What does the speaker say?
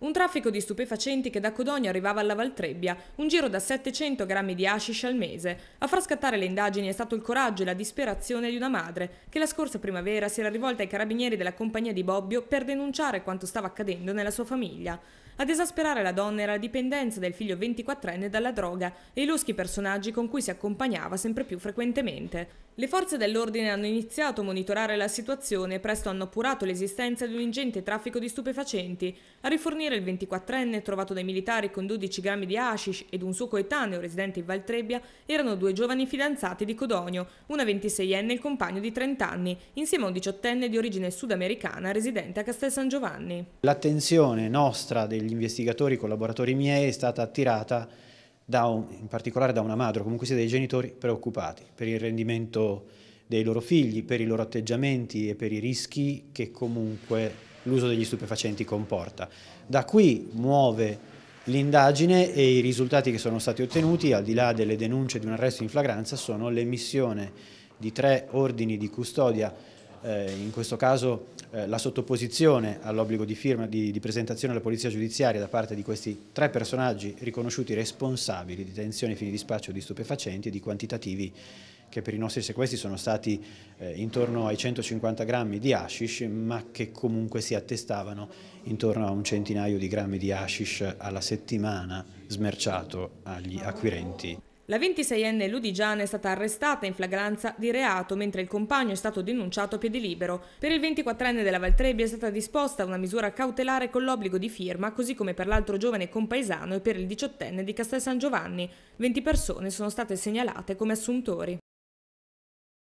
Un traffico di stupefacenti che da Codogno arrivava alla Valtrebbia, un giro da 700 grammi di hashish al mese. A far scattare le indagini è stato il coraggio e la disperazione di una madre, che la scorsa primavera si era rivolta ai carabinieri della compagnia di Bobbio per denunciare quanto stava accadendo nella sua famiglia. Ad esasperare la donna era la dipendenza del figlio 24enne dalla droga e i loschi personaggi con cui si accompagnava sempre più frequentemente. Le forze dell'ordine hanno iniziato a monitorare la situazione e presto hanno appurato l'esistenza di un ingente traffico di stupefacenti, a rifornire era il 24enne trovato dai militari con 12 grammi di hashish ed un suo coetaneo residente in Valtrebbia erano due giovani fidanzati di Codonio, una 26enne e il compagno di 30 anni, insieme a un 18enne di origine sudamericana residente a Castel San Giovanni. L'attenzione nostra degli investigatori, collaboratori miei, è stata attirata un, in particolare da una madre, comunque sia dei genitori preoccupati per il rendimento dei loro figli, per i loro atteggiamenti e per i rischi che comunque l'uso degli stupefacenti comporta. Da qui muove l'indagine e i risultati che sono stati ottenuti, al di là delle denunce di un arresto in flagranza, sono l'emissione di tre ordini di custodia eh, in questo caso eh, la sottoposizione all'obbligo di, di, di presentazione alla polizia giudiziaria da parte di questi tre personaggi riconosciuti responsabili di detenzione e fini di spaccio di stupefacenti e di quantitativi che per i nostri sequestri sono stati eh, intorno ai 150 grammi di hashish, ma che comunque si attestavano intorno a un centinaio di grammi di hashish alla settimana smerciato agli acquirenti. La 26enne Ludigiana è stata arrestata in flagranza di reato mentre il compagno è stato denunciato a piedi libero. Per il 24enne della Valtrebbia è stata disposta una misura cautelare con l'obbligo di firma, così come per l'altro giovane compaesano e per il 18enne di Castel San Giovanni. 20 persone sono state segnalate come assuntori.